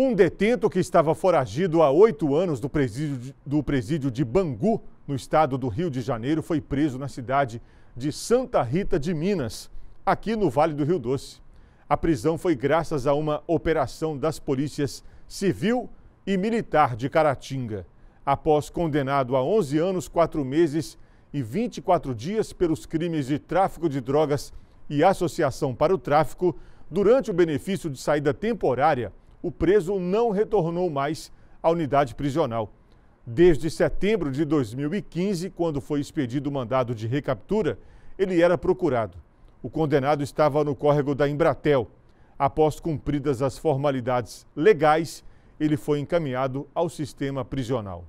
Um detento que estava foragido há oito anos do presídio, de, do presídio de Bangu, no estado do Rio de Janeiro, foi preso na cidade de Santa Rita de Minas, aqui no Vale do Rio Doce. A prisão foi graças a uma operação das polícias civil e militar de Caratinga. Após condenado a 11 anos, 4 meses e 24 dias pelos crimes de tráfico de drogas e associação para o tráfico, durante o benefício de saída temporária, o preso não retornou mais à unidade prisional. Desde setembro de 2015, quando foi expedido o mandado de recaptura, ele era procurado. O condenado estava no córrego da Embratel. Após cumpridas as formalidades legais, ele foi encaminhado ao sistema prisional.